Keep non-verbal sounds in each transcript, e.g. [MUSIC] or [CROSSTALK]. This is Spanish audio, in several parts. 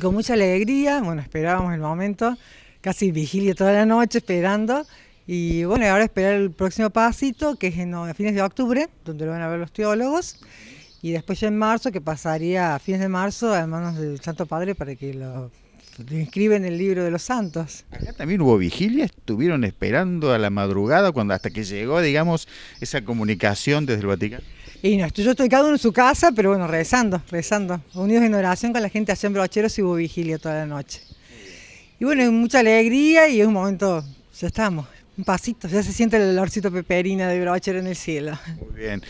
con mucha alegría, bueno, esperábamos el momento, casi vigilia toda la noche esperando. Y bueno, ahora esperar el próximo pasito, que es a fines de octubre, donde lo van a ver los teólogos. Y después ya en marzo, que pasaría a fines de marzo a manos del Santo Padre para que lo escriben en el libro de los santos. Acá también hubo vigilia, estuvieron esperando a la madrugada cuando hasta que llegó, digamos, esa comunicación desde el Vaticano. Y no, yo estoy cada uno en su casa, pero bueno, rezando, rezando. Unidos en oración con la gente haciendo Brocheros y hubo vigilia toda la noche. Y bueno, mucha alegría y es un momento, ya estamos, un pasito, ya se siente el olorcito peperina de Brocher en el cielo. Muy bien.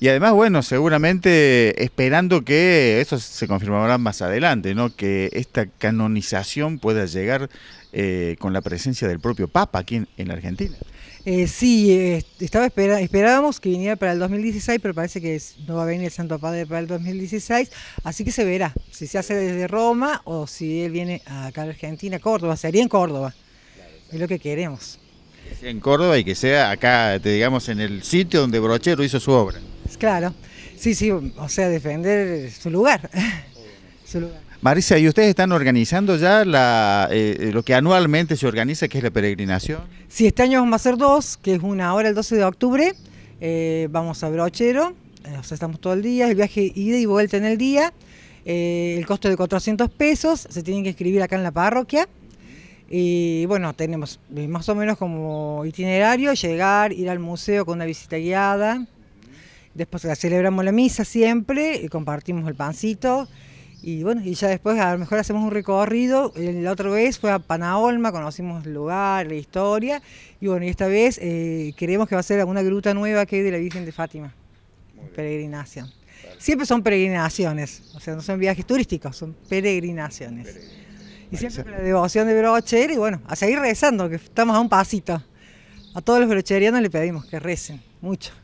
Y además, bueno, seguramente esperando que eso se confirmará más adelante, ¿no? Que esta canonización pueda llegar eh, con la presencia del propio Papa aquí en, Argentina. Eh, sí, eh, estaba esperábamos que viniera para el 2016, pero parece que no va a venir el Santo Padre para el 2016, así que se verá si se hace desde Roma o si él viene acá a Argentina, Córdoba, sería en Córdoba. Es lo que queremos en Córdoba y que sea acá, digamos, en el sitio donde Brochero hizo su obra. Claro, sí, sí, o sea, defender su lugar. [LAUGHS] Marisa, ¿y ustedes están organizando ya eh, eh, lo que anualmente se organiza, que es la peregrinación? Sí, este año vamos a hacer dos, que es una hora el 12 de octubre, eh, vamos a Brochero, o sea, estamos todo el día, el viaje ida y vuelta en el día, el costo de 400 pesos, se tienen que escribir acá en la parroquia, y bueno, tenemos eh, más o menos como itinerario llegar, ir al museo con una visita guiada. Después celebramos la misa siempre y compartimos el pancito. Y bueno, y ya después a lo mejor hacemos un recorrido. La otra vez fue a Panaolma, conocimos el lugar, la historia. Y bueno, y esta vez eh, creemos que va a ser alguna gruta nueva que es de la Virgen de Fátima. Peregrinación. Siempre son peregrinaciones, o sea, no son viajes turísticos, son peregrinaciones. Y siempre con la devoción de Brocher y bueno, a seguir rezando, que estamos a un pasito. A todos los brocherianos le pedimos que recen, mucho.